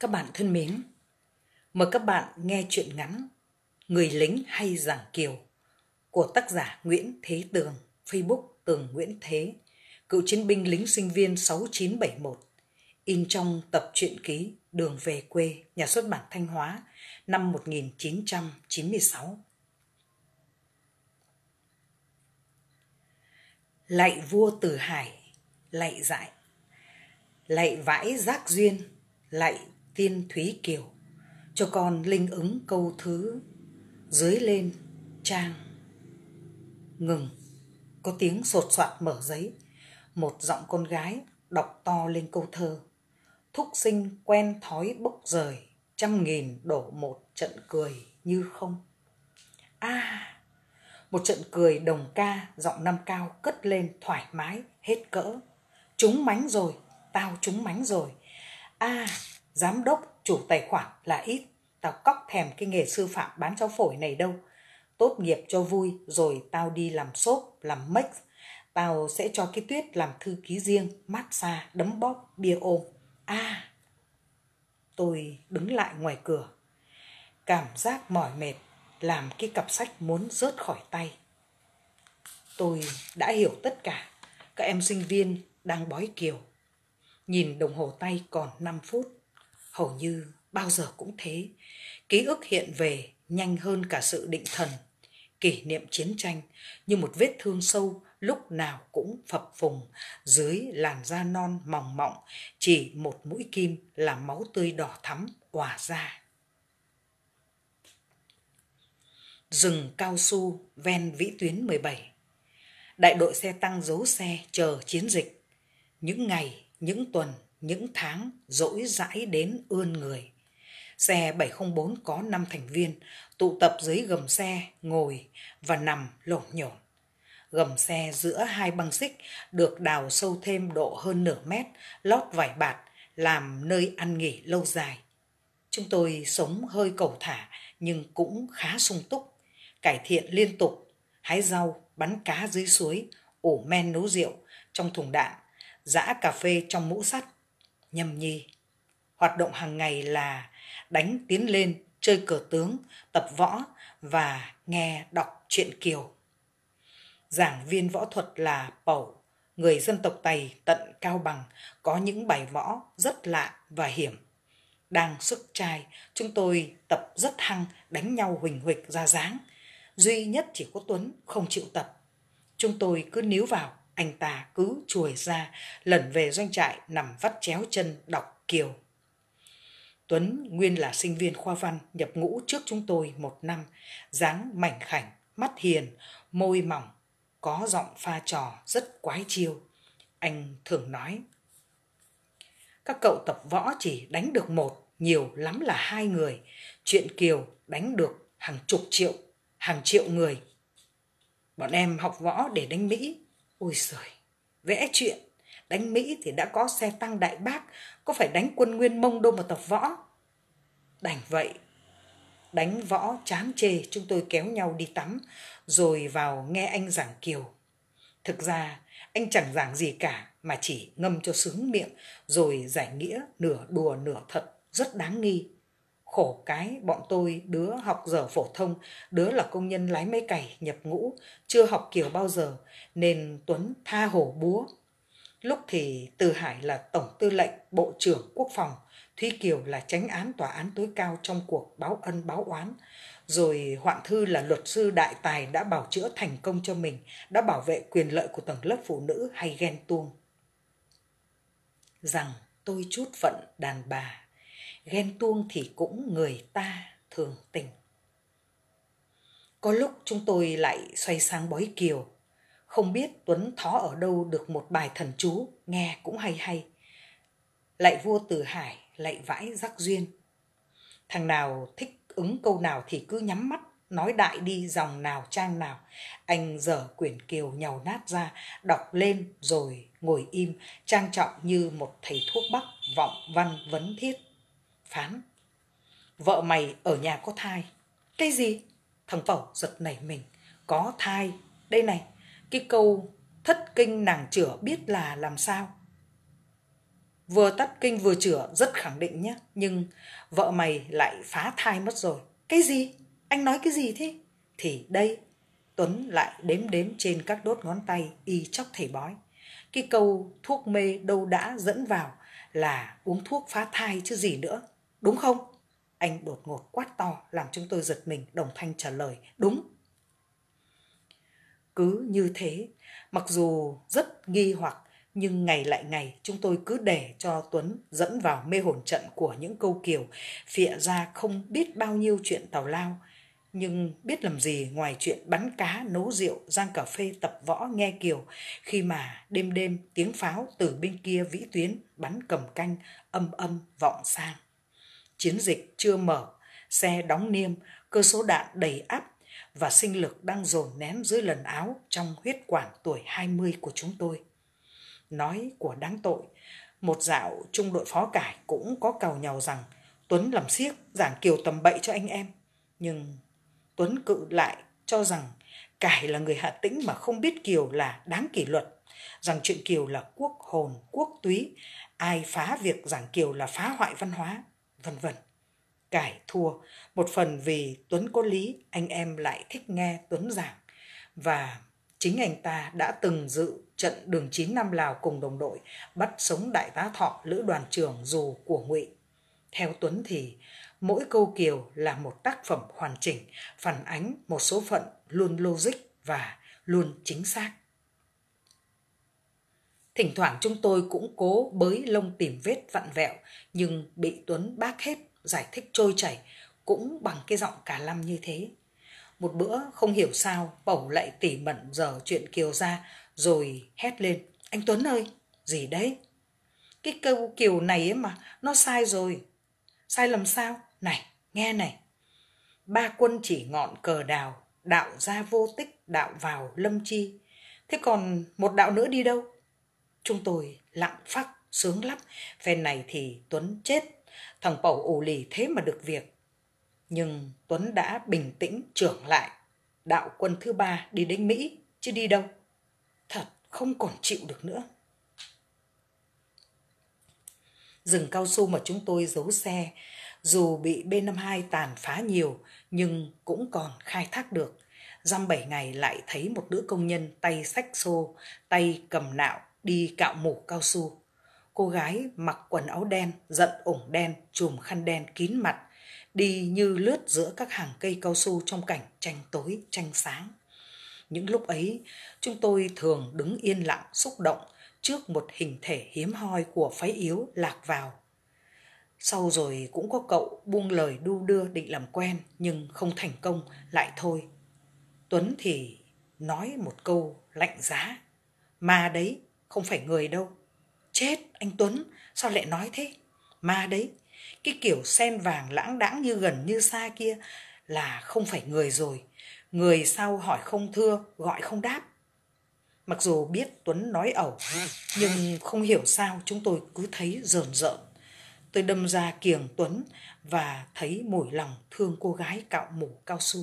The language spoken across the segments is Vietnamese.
Các bạn thân mến, mời các bạn nghe chuyện ngắn Người lính hay giảng kiều của tác giả Nguyễn Thế Tường, Facebook Tường Nguyễn Thế, cựu chiến binh lính sinh viên 6971, in trong tập truyện ký Đường về quê, nhà xuất bản Thanh Hóa, năm 1996. Lạy vua Từ Hải, lạy dại, lạy vãi giác duyên, lạy tiên thúy kiều cho con linh ứng câu thứ dưới lên trang ngừng có tiếng sột soạt mở giấy một giọng con gái đọc to lên câu thơ thúc sinh quen thói bốc rời trăm nghìn đổ một trận cười như không a à, một trận cười đồng ca giọng năm cao cất lên thoải mái hết cỡ chúng mánh rồi tao chúng mánh rồi a à, Giám đốc, chủ tài khoản là ít. Tao cóc thèm cái nghề sư phạm bán cháo phổi này đâu. Tốt nghiệp cho vui, rồi tao đi làm xốp, làm mếch. Tao sẽ cho cái tuyết làm thư ký riêng, massage, đấm bóp, bia ôm. À! Tôi đứng lại ngoài cửa. Cảm giác mỏi mệt, làm cái cặp sách muốn rớt khỏi tay. Tôi đã hiểu tất cả. Các em sinh viên đang bói kiều. Nhìn đồng hồ tay còn 5 phút hầu như bao giờ cũng thế ký ức hiện về nhanh hơn cả sự định thần kỷ niệm chiến tranh như một vết thương sâu lúc nào cũng phập phùng dưới làn da non mỏng mọng chỉ một mũi kim là máu tươi đỏ thắm òa ra rừng cao su ven vĩ tuyến 17. Đại đội xe tăng giấu xe chờ chiến dịch. Những ngày, những tuần, những tháng rỗi rãi đến ươn người. Xe 704 có 5 thành viên, tụ tập dưới gầm xe, ngồi và nằm lộn nhổn. Gầm xe giữa hai băng xích được đào sâu thêm độ hơn nửa mét, lót vải bạt, làm nơi ăn nghỉ lâu dài. Chúng tôi sống hơi cầu thả nhưng cũng khá sung túc, cải thiện liên tục, hái rau, bắn cá dưới suối, ủ men nấu rượu trong thùng đạn, giã cà phê trong mũ sắt nhâm nhi. Hoạt động hàng ngày là đánh tiến lên, chơi cờ tướng, tập võ và nghe đọc truyện Kiều. Giảng viên võ thuật là Pẩu, người dân tộc Tày tận Cao Bằng có những bài võ rất lạ và hiểm. Đang sức trai, chúng tôi tập rất hăng, đánh nhau huỳnh huịch ra dáng. Duy nhất chỉ có Tuấn không chịu tập. Chúng tôi cứ níu vào, anh ta cứ chuồi ra lẩn về doanh trại nằm vắt chéo chân đọc kiều tuấn nguyên là sinh viên khoa văn nhập ngũ trước chúng tôi một năm dáng mảnh khảnh mắt hiền môi mỏng có giọng pha trò rất quái chiêu anh thường nói các cậu tập võ chỉ đánh được một nhiều lắm là hai người chuyện kiều đánh được hàng chục triệu hàng triệu người bọn em học võ để đánh mỹ Ôi giời, vẽ chuyện. Đánh Mỹ thì đã có xe tăng đại bác, có phải đánh quân nguyên mông đâu mà tập võ. Đành vậy, đánh võ chán chê chúng tôi kéo nhau đi tắm, rồi vào nghe anh giảng kiều. Thực ra, anh chẳng giảng gì cả mà chỉ ngâm cho sướng miệng rồi giải nghĩa nửa đùa nửa thật rất đáng nghi khổ cái bọn tôi đứa học giờ phổ thông đứa là công nhân lái máy cày nhập ngũ chưa học kiều bao giờ nên tuấn tha hồ búa lúc thì từ hải là tổng tư lệnh bộ trưởng quốc phòng thúy kiều là tránh án tòa án tối cao trong cuộc báo ân báo oán rồi hoạn thư là luật sư đại tài đã bảo chữa thành công cho mình đã bảo vệ quyền lợi của tầng lớp phụ nữ hay ghen tuông rằng tôi chút phận đàn bà ghen tuông thì cũng người ta thường tình có lúc chúng tôi lại xoay sang bói kiều không biết tuấn thó ở đâu được một bài thần chú nghe cũng hay hay lại vua từ hải lại vãi rắc duyên thằng nào thích ứng câu nào thì cứ nhắm mắt nói đại đi dòng nào trang nào anh dở quyển kiều nhàu nát ra đọc lên rồi ngồi im trang trọng như một thầy thuốc bắc vọng văn vấn thiết phán vợ mày ở nhà có thai cái gì thằng phẩu giật nảy mình có thai đây này cái câu thất kinh nàng chửa biết là làm sao vừa tắt kinh vừa chửa rất khẳng định nhé nhưng vợ mày lại phá thai mất rồi cái gì anh nói cái gì thế thì đây tuấn lại đếm đếm trên các đốt ngón tay y chóc thầy bói cái câu thuốc mê đâu đã dẫn vào là uống thuốc phá thai chứ gì nữa đúng không? Anh đột ngột quát to làm chúng tôi giật mình đồng thanh trả lời, đúng. Cứ như thế, mặc dù rất nghi hoặc nhưng ngày lại ngày chúng tôi cứ để cho Tuấn dẫn vào mê hồn trận của những câu kiều, phịa ra không biết bao nhiêu chuyện tào lao. Nhưng biết làm gì ngoài chuyện bắn cá, nấu rượu, giang cà phê, tập võ, nghe kiều, khi mà đêm đêm tiếng pháo từ bên kia vĩ tuyến bắn cầm canh âm âm vọng sang chiến dịch chưa mở, xe đóng niêm, cơ số đạn đầy ắp và sinh lực đang dồn nén dưới lần áo trong huyết quản tuổi 20 của chúng tôi. Nói của đáng tội, một dạo trung đội phó cải cũng có cầu nhau rằng Tuấn làm siếc giảng kiều tầm bậy cho anh em. Nhưng Tuấn cự lại cho rằng cải là người hạ Tĩnh mà không biết kiều là đáng kỷ luật, rằng chuyện kiều là quốc hồn, quốc túy, ai phá việc giảng kiều là phá hoại văn hóa vân vân. Cải thua, một phần vì Tuấn có lý, anh em lại thích nghe Tuấn giảng. Và chính anh ta đã từng dự trận đường 9 năm Lào cùng đồng đội bắt sống đại tá thọ lữ đoàn trưởng dù của ngụy. Theo Tuấn thì mỗi câu kiều là một tác phẩm hoàn chỉnh, phản ánh một số phận luôn logic và luôn chính xác. Thỉnh thoảng chúng tôi cũng cố bới lông tìm vết vặn vẹo, nhưng bị Tuấn bác hết, giải thích trôi chảy, cũng bằng cái giọng cả lăm như thế. Một bữa không hiểu sao, bẩu lại tỉ mẩn giờ chuyện Kiều ra, rồi hét lên. Anh Tuấn ơi, gì đấy? Cái câu Kiều này ấy mà, nó sai rồi. Sai làm sao? Này, nghe này. Ba quân chỉ ngọn cờ đào, đạo ra vô tích, đạo vào lâm chi. Thế còn một đạo nữa đi đâu? Chúng tôi lặng phắc, sướng lắm. Phen này thì Tuấn chết. Thằng bầu ủ lì thế mà được việc. Nhưng Tuấn đã bình tĩnh trưởng lại. Đạo quân thứ ba đi đến Mỹ, chứ đi đâu. Thật không còn chịu được nữa. Rừng cao su mà chúng tôi giấu xe, dù bị b năm hai tàn phá nhiều nhưng cũng còn khai thác được. Dăm bảy ngày lại thấy một nữ công nhân tay sách xô, tay cầm nạo đi cạo mủ cao su. Cô gái mặc quần áo đen, giận ủng đen, chùm khăn đen kín mặt, đi như lướt giữa các hàng cây cao su trong cảnh tranh tối, tranh sáng. Những lúc ấy, chúng tôi thường đứng yên lặng xúc động trước một hình thể hiếm hoi của phái yếu lạc vào. Sau rồi cũng có cậu buông lời đu đưa định làm quen nhưng không thành công lại thôi. Tuấn thì nói một câu lạnh giá. Mà đấy, không phải người đâu chết anh tuấn sao lại nói thế ma đấy cái kiểu sen vàng lãng đãng như gần như xa kia là không phải người rồi người sau hỏi không thưa gọi không đáp mặc dù biết tuấn nói ẩu nhưng không hiểu sao chúng tôi cứ thấy rờn rợn tôi đâm ra kiềng tuấn và thấy mùi lòng thương cô gái cạo mủ cao su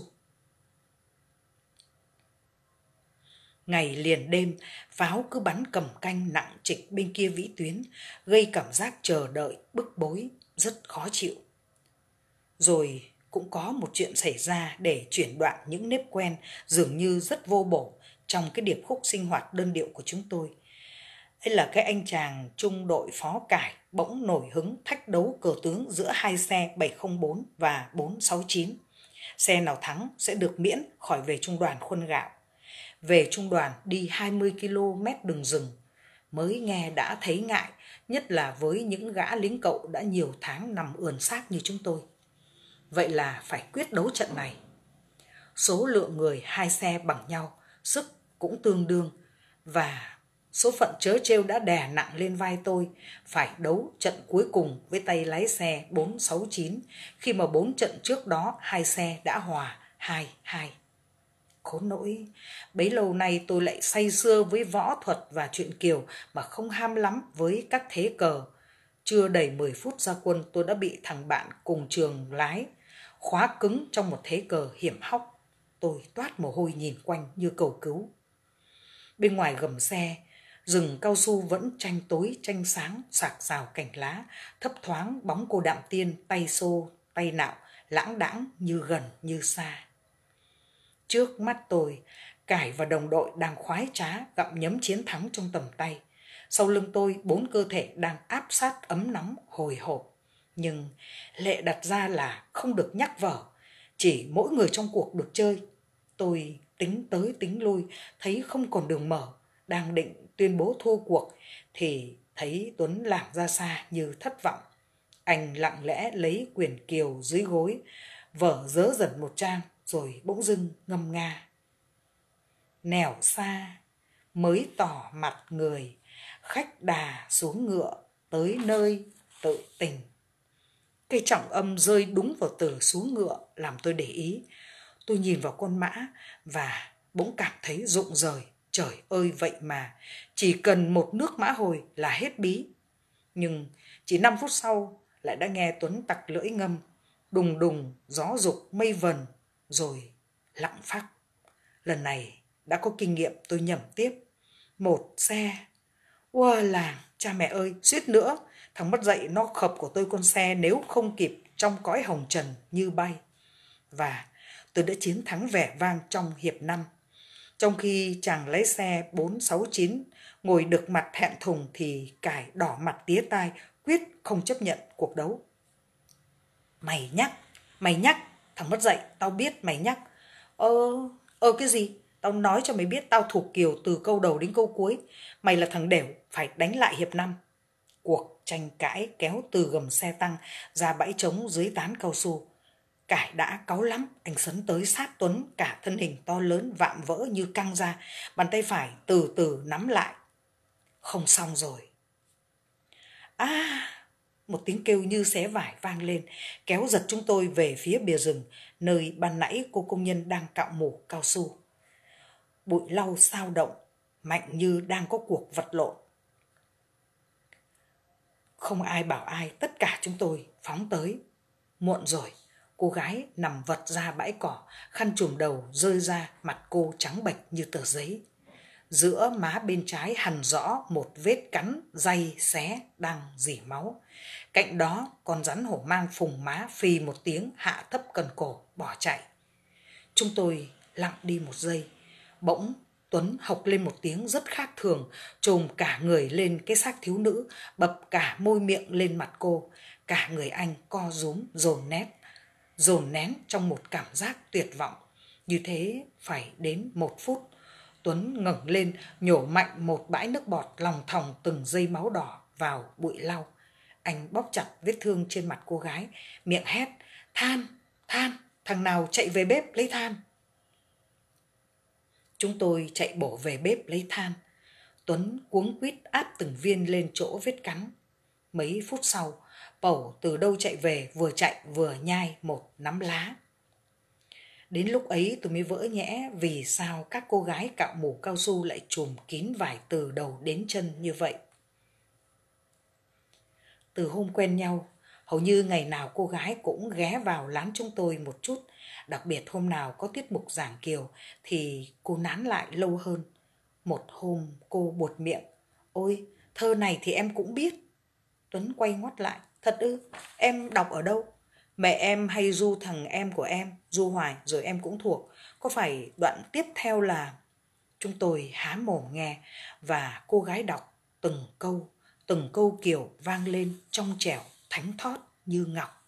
Ngày liền đêm, pháo cứ bắn cầm canh nặng trịch bên kia vĩ tuyến, gây cảm giác chờ đợi, bức bối, rất khó chịu. Rồi cũng có một chuyện xảy ra để chuyển đoạn những nếp quen dường như rất vô bổ trong cái điệp khúc sinh hoạt đơn điệu của chúng tôi. ấy là cái anh chàng trung đội phó cải bỗng nổi hứng thách đấu cờ tướng giữa hai xe 704 và 469. Xe nào thắng sẽ được miễn khỏi về trung đoàn khuôn gạo về trung đoàn đi 20 km đường rừng. Mới nghe đã thấy ngại, nhất là với những gã lính cậu đã nhiều tháng nằm ườn xác như chúng tôi. Vậy là phải quyết đấu trận này. Số lượng người hai xe bằng nhau, sức cũng tương đương và số phận chớ trêu đã đè nặng lên vai tôi phải đấu trận cuối cùng với tay lái xe 469 khi mà bốn trận trước đó hai xe đã hòa 2-2 khốn nỗi bấy lâu nay tôi lại say sưa với võ thuật và chuyện kiều mà không ham lắm với các thế cờ chưa đầy 10 phút ra quân tôi đã bị thằng bạn cùng trường lái khóa cứng trong một thế cờ hiểm hóc tôi toát mồ hôi nhìn quanh như cầu cứu bên ngoài gầm xe rừng cao su vẫn tranh tối tranh sáng sạc rào cành lá thấp thoáng bóng cô đạm tiên tay xô tay nạo lãng đãng như gần như xa Trước mắt tôi, Cải và đồng đội đang khoái trá gặm nhấm chiến thắng trong tầm tay. Sau lưng tôi, bốn cơ thể đang áp sát ấm nóng, hồi hộp. Nhưng lệ đặt ra là không được nhắc vở, chỉ mỗi người trong cuộc được chơi. Tôi tính tới tính lui, thấy không còn đường mở, đang định tuyên bố thua cuộc, thì thấy Tuấn lảng ra xa như thất vọng. Anh lặng lẽ lấy quyển kiều dưới gối, vở dớ dần một trang rồi bỗng dưng ngâm nga nẻo xa mới tỏ mặt người khách đà xuống ngựa tới nơi tự tình cây trọng âm rơi đúng vào từ xuống ngựa làm tôi để ý tôi nhìn vào con mã và bỗng cảm thấy rụng rời trời ơi vậy mà chỉ cần một nước mã hồi là hết bí nhưng chỉ năm phút sau lại đã nghe tuấn tặc lưỡi ngâm đùng đùng gió dục mây vần rồi lặng phát. Lần này đã có kinh nghiệm tôi nhầm tiếp. Một xe. Ua làng, cha mẹ ơi, suýt nữa. Thằng mất dậy nó khập của tôi con xe nếu không kịp trong cõi hồng trần như bay. Và tôi đã chiến thắng vẻ vang trong hiệp năm. Trong khi chàng lái xe 469 ngồi được mặt hẹn thùng thì cải đỏ mặt tía tai quyết không chấp nhận cuộc đấu. Mày nhắc, mày nhắc Thằng mất dạy tao biết mày nhắc. Ơ, ờ, ơ ờ, cái gì? Tao nói cho mày biết tao thuộc Kiều từ câu đầu đến câu cuối. Mày là thằng đểu, phải đánh lại hiệp năm. Cuộc tranh cãi kéo từ gầm xe tăng ra bãi trống dưới tán cao su. Cải đã cáu lắm, anh sấn tới sát Tuấn, cả thân hình to lớn vạm vỡ như căng ra, bàn tay phải từ từ nắm lại. Không xong rồi. À, một tiếng kêu như xé vải vang lên, kéo giật chúng tôi về phía bìa rừng, nơi ban nãy cô công nhân đang cạo mủ cao su. Bụi lau sao động, mạnh như đang có cuộc vật lộn. Không ai bảo ai, tất cả chúng tôi phóng tới. Muộn rồi, cô gái nằm vật ra bãi cỏ, khăn chùm đầu rơi ra, mặt cô trắng bệch như tờ giấy giữa má bên trái hằn rõ một vết cắn dây xé đang dỉ máu. Cạnh đó, con rắn hổ mang phùng má phì một tiếng hạ thấp cần cổ, bỏ chạy. Chúng tôi lặng đi một giây. Bỗng, Tuấn học lên một tiếng rất khác thường, trồm cả người lên cái xác thiếu nữ, bập cả môi miệng lên mặt cô. Cả người anh co rúm, dồn nét, dồn nén trong một cảm giác tuyệt vọng. Như thế phải đến một phút Tuấn ngẩng lên, nhổ mạnh một bãi nước bọt lòng thòng từng dây máu đỏ vào bụi lau. Anh bóp chặt vết thương trên mặt cô gái, miệng hét, than, than, thằng nào chạy về bếp lấy than. Chúng tôi chạy bổ về bếp lấy than. Tuấn cuống quýt áp từng viên lên chỗ vết cắn. Mấy phút sau, Pẩu từ đâu chạy về vừa chạy vừa nhai một nắm lá. Đến lúc ấy tôi mới vỡ nhẽ vì sao các cô gái cạo mũ cao su lại trùm kín vải từ đầu đến chân như vậy. Từ hôm quen nhau, hầu như ngày nào cô gái cũng ghé vào lán chúng tôi một chút, đặc biệt hôm nào có tiết mục giảng kiều thì cô nán lại lâu hơn. Một hôm cô buột miệng, ôi, thơ này thì em cũng biết. Tuấn quay ngoắt lại, thật ư, em đọc ở đâu? Mẹ em hay du thằng em của em, du hoài rồi em cũng thuộc. Có phải đoạn tiếp theo là chúng tôi há mồm nghe và cô gái đọc từng câu, từng câu kiểu vang lên trong trẻo, thánh thót như ngọc.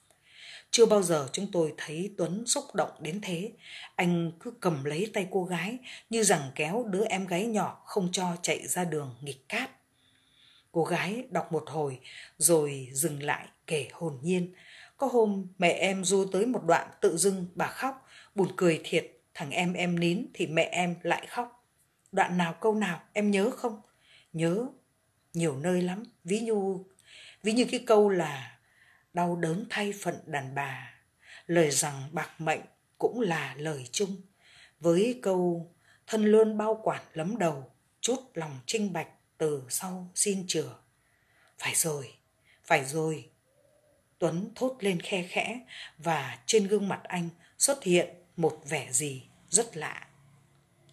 Chưa bao giờ chúng tôi thấy Tuấn xúc động đến thế. Anh cứ cầm lấy tay cô gái như rằng kéo đứa em gái nhỏ không cho chạy ra đường nghịch cát. Cô gái đọc một hồi rồi dừng lại kể hồn nhiên. Có hôm mẹ em du tới một đoạn tự dưng bà khóc, buồn cười thiệt, thằng em em nín thì mẹ em lại khóc. Đoạn nào câu nào em nhớ không? Nhớ, nhiều nơi lắm, ví như, ví như cái câu là đau đớn thay phận đàn bà, lời rằng bạc mệnh cũng là lời chung. Với câu thân luôn bao quản lấm đầu, chút lòng trinh bạch từ sau xin chừa. Phải rồi, phải rồi, Tuấn thốt lên khe khẽ và trên gương mặt anh xuất hiện một vẻ gì rất lạ.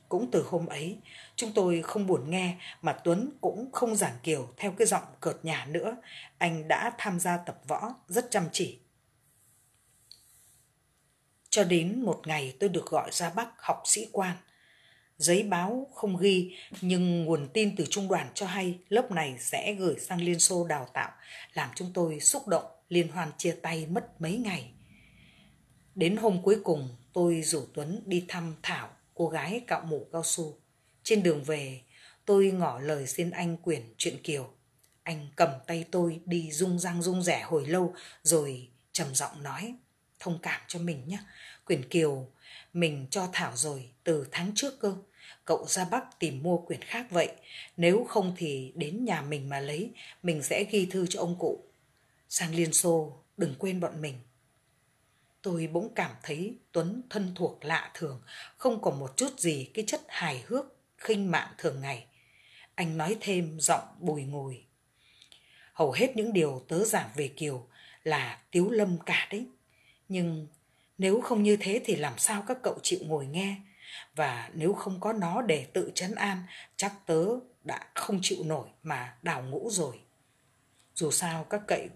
Cũng từ hôm ấy, chúng tôi không buồn nghe mà Tuấn cũng không giảng kiều theo cái giọng cợt nhả nữa. Anh đã tham gia tập võ rất chăm chỉ. Cho đến một ngày tôi được gọi ra Bắc học sĩ quan. Giấy báo không ghi nhưng nguồn tin từ trung đoàn cho hay lớp này sẽ gửi sang Liên Xô đào tạo làm chúng tôi xúc động liên hoàn chia tay mất mấy ngày. Đến hôm cuối cùng, tôi rủ Tuấn đi thăm Thảo, cô gái cạo mũ cao su. Trên đường về, tôi ngỏ lời xin anh quyển chuyện Kiều. Anh cầm tay tôi đi rung răng rung rẻ hồi lâu rồi trầm giọng nói. Thông cảm cho mình nhé. Quyển Kiều mình cho Thảo rồi từ tháng trước cơ. Cậu ra Bắc tìm mua quyển khác vậy. Nếu không thì đến nhà mình mà lấy, mình sẽ ghi thư cho ông cụ sang Liên Xô, đừng quên bọn mình. Tôi bỗng cảm thấy Tuấn thân thuộc lạ thường, không còn một chút gì cái chất hài hước, khinh mạn thường ngày. Anh nói thêm giọng bùi ngùi. Hầu hết những điều tớ giảng về Kiều là tiếu lâm cả đấy. Nhưng nếu không như thế thì làm sao các cậu chịu ngồi nghe? Và nếu không có nó để tự chấn an, chắc tớ đã không chịu nổi mà đào ngũ rồi. Dù sao các cậy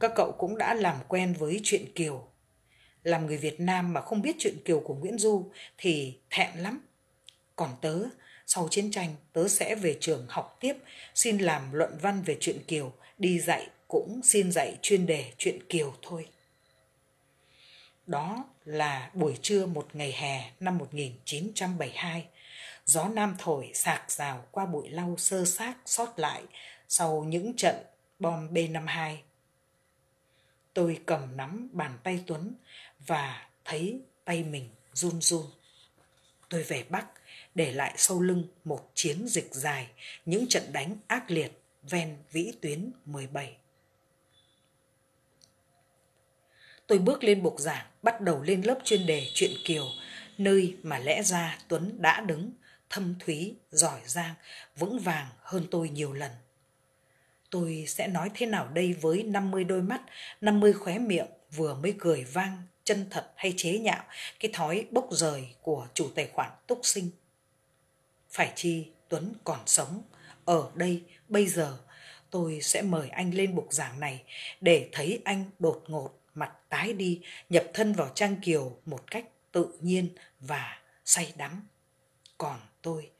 các cậu cũng đã làm quen với chuyện kiều làm người việt nam mà không biết chuyện kiều của nguyễn du thì thẹn lắm còn tớ sau chiến tranh tớ sẽ về trường học tiếp xin làm luận văn về chuyện kiều đi dạy cũng xin dạy chuyên đề chuyện kiều thôi đó là buổi trưa một ngày hè năm 1972. Gió Nam thổi sạc rào qua bụi lau sơ xác sót lại sau những trận bom B-52 tôi cầm nắm bàn tay Tuấn và thấy tay mình run run. Tôi về Bắc, để lại sau lưng một chiến dịch dài, những trận đánh ác liệt ven vĩ tuyến 17. Tôi bước lên bục giảng, bắt đầu lên lớp chuyên đề chuyện Kiều, nơi mà lẽ ra Tuấn đã đứng, thâm thúy, giỏi giang, vững vàng hơn tôi nhiều lần. Tôi sẽ nói thế nào đây với 50 đôi mắt, 50 khóe miệng vừa mới cười vang, chân thật hay chế nhạo cái thói bốc rời của chủ tài khoản túc sinh. Phải chi Tuấn còn sống, ở đây, bây giờ, tôi sẽ mời anh lên bục giảng này để thấy anh đột ngột mặt tái đi nhập thân vào trang kiều một cách tự nhiên và say đắm còn tôi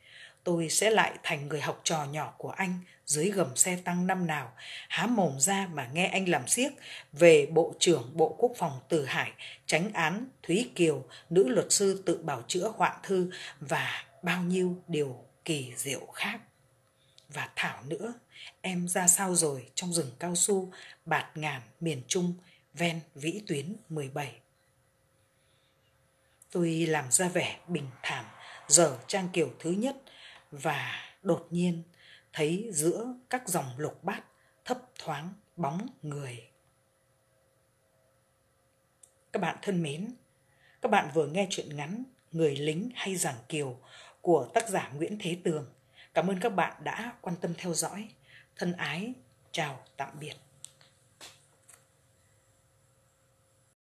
tôi sẽ lại thành người học trò nhỏ của anh dưới gầm xe tăng năm nào, há mồm ra mà nghe anh làm siếc về Bộ trưởng Bộ Quốc phòng Từ Hải, tránh án Thúy Kiều, nữ luật sư tự bảo chữa hoạn thư và bao nhiêu điều kỳ diệu khác. Và Thảo nữa, em ra sao rồi trong rừng cao su, bạt ngàn miền Trung, ven vĩ tuyến 17. Tôi làm ra vẻ bình thản, dở trang kiểu thứ nhất và đột nhiên thấy giữa các dòng lục bát thấp thoáng bóng người các bạn thân mến các bạn vừa nghe chuyện ngắn người lính hay giảng kiều của tác giả nguyễn thế tường cảm ơn các bạn đã quan tâm theo dõi thân ái chào tạm biệt